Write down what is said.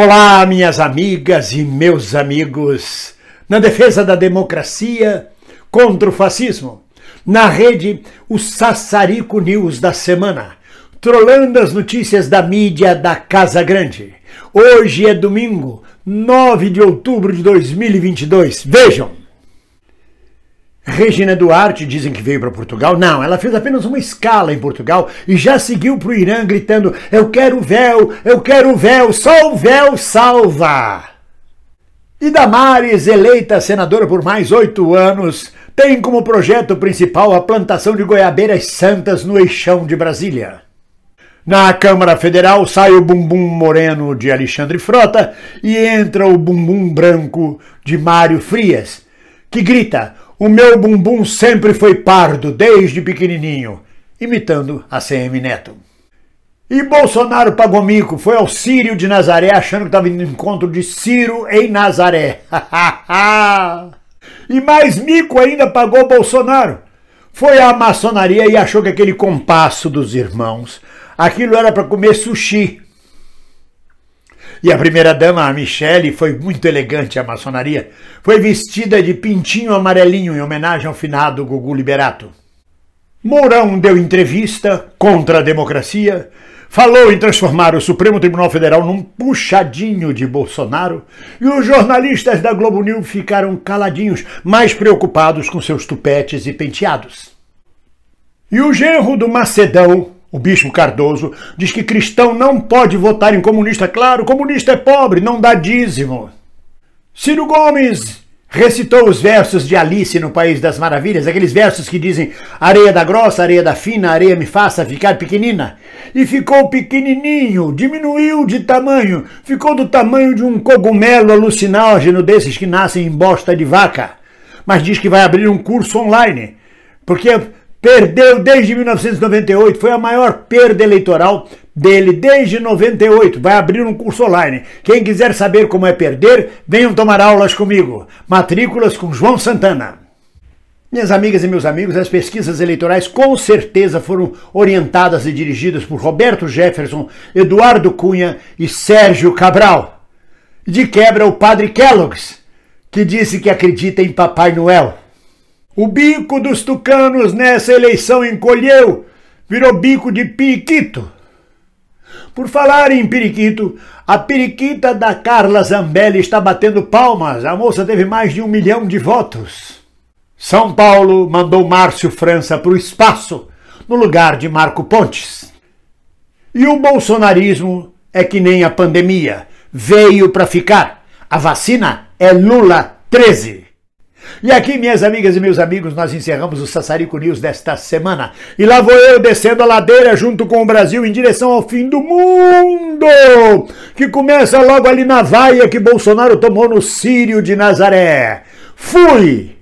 Olá, minhas amigas e meus amigos. Na defesa da democracia contra o fascismo, na rede, o Sassarico News da semana, trolando as notícias da mídia da Casa Grande. Hoje é domingo, 9 de outubro de 2022. Vejam! Regina Duarte dizem que veio para Portugal. Não, ela fez apenas uma escala em Portugal e já seguiu para o Irã gritando: Eu quero véu, eu quero véu, só o véu salva! E Damares, eleita senadora por mais oito anos, tem como projeto principal a plantação de goiabeiras santas no eixão de Brasília. Na Câmara Federal sai o bumbum moreno de Alexandre Frota e entra o bumbum branco de Mário Frias, que grita: o meu bumbum sempre foi pardo, desde pequenininho, imitando a CM Neto. E Bolsonaro pagou mico, foi ao Círio de Nazaré achando que estava indo no encontro de Ciro em Nazaré. e mais mico ainda pagou Bolsonaro. Foi à maçonaria e achou que aquele compasso dos irmãos, aquilo era para comer sushi. E a primeira-dama, a Michelle, foi muito elegante à maçonaria. Foi vestida de pintinho amarelinho em homenagem ao finado Gugu Liberato. Mourão deu entrevista contra a democracia, falou em transformar o Supremo Tribunal Federal num puxadinho de Bolsonaro e os jornalistas da Globo News ficaram caladinhos, mais preocupados com seus tupetes e penteados. E o genro do Macedão, o bispo Cardoso diz que cristão não pode votar em comunista. Claro, comunista é pobre, não dá dízimo. Ciro Gomes recitou os versos de Alice no País das Maravilhas, aqueles versos que dizem areia da grossa, areia da fina, areia me faça ficar pequenina. E ficou pequenininho, diminuiu de tamanho, ficou do tamanho de um cogumelo alucinógeno desses que nascem em bosta de vaca. Mas diz que vai abrir um curso online. Porque Perdeu desde 1998, foi a maior perda eleitoral dele desde 98. Vai abrir um curso online. Quem quiser saber como é perder, venham tomar aulas comigo. Matrículas com João Santana. Minhas amigas e meus amigos, as pesquisas eleitorais com certeza foram orientadas e dirigidas por Roberto Jefferson, Eduardo Cunha e Sérgio Cabral. De quebra, o padre Kellogg's, que disse que acredita em Papai Noel. O bico dos tucanos nessa eleição encolheu, virou bico de periquito. Por falar em periquito, a periquita da Carla Zambelli está batendo palmas. A moça teve mais de um milhão de votos. São Paulo mandou Márcio França para o espaço, no lugar de Marco Pontes. E o bolsonarismo é que nem a pandemia. Veio para ficar. A vacina é Lula 13. E aqui, minhas amigas e meus amigos, nós encerramos o Sassarico News desta semana. E lá vou eu descendo a ladeira junto com o Brasil em direção ao fim do mundo, que começa logo ali na vaia que Bolsonaro tomou no Sírio de Nazaré. Fui!